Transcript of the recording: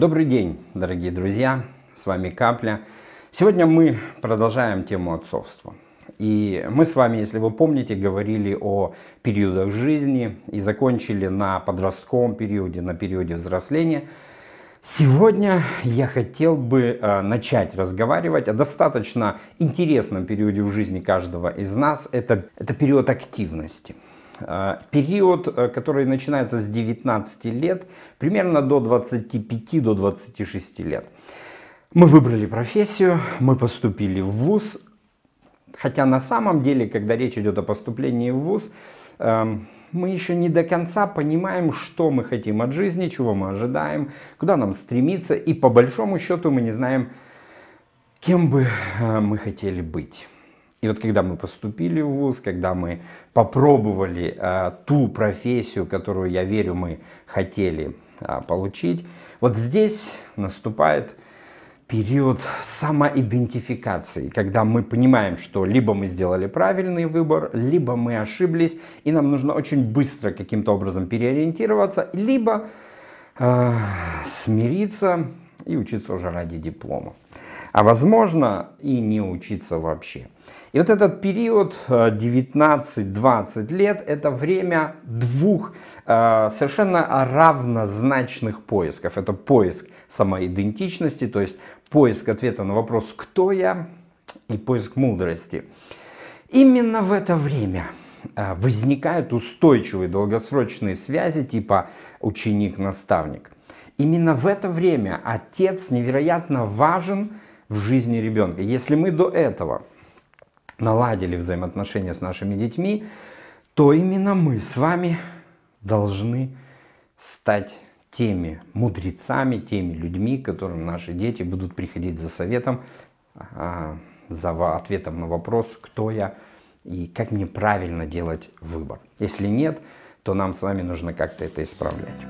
Добрый день, дорогие друзья, с вами Капля. Сегодня мы продолжаем тему отцовства. И мы с вами, если вы помните, говорили о периодах жизни и закончили на подростковом периоде, на периоде взросления. Сегодня я хотел бы э, начать разговаривать о достаточно интересном периоде в жизни каждого из нас. Это, это период активности. А, период, э, который начинается с 19 лет, примерно до 25-26 до лет. Мы выбрали профессию, мы поступили в ВУЗ, хотя на самом деле, когда речь идет о поступлении в ВУЗ, эм, мы еще не до конца понимаем, что мы хотим от жизни, чего мы ожидаем, куда нам стремиться, и по большому счету мы не знаем, кем бы э, мы хотели быть. И вот когда мы поступили в ВУЗ, когда мы попробовали а, ту профессию, которую, я верю, мы хотели а, получить, вот здесь наступает период самоидентификации, когда мы понимаем, что либо мы сделали правильный выбор, либо мы ошиблись, и нам нужно очень быстро каким-то образом переориентироваться, либо э, смириться и учиться уже ради диплома а возможно и не учиться вообще. И вот этот период 19-20 э, лет – это время двух э, совершенно равнозначных поисков. Это поиск самоидентичности, то есть поиск ответа на вопрос «Кто я?» и поиск мудрости. Именно в это время э, возникают устойчивые долгосрочные связи типа «ученик-наставник». Именно в это время отец невероятно важен – в жизни ребенка. Если мы до этого наладили взаимоотношения с нашими детьми, то именно мы с вами должны стать теми мудрецами, теми людьми, к которым наши дети будут приходить за советом, а, за ответом на вопрос, кто я и как мне правильно делать выбор. Если нет, то нам с вами нужно как-то это исправлять.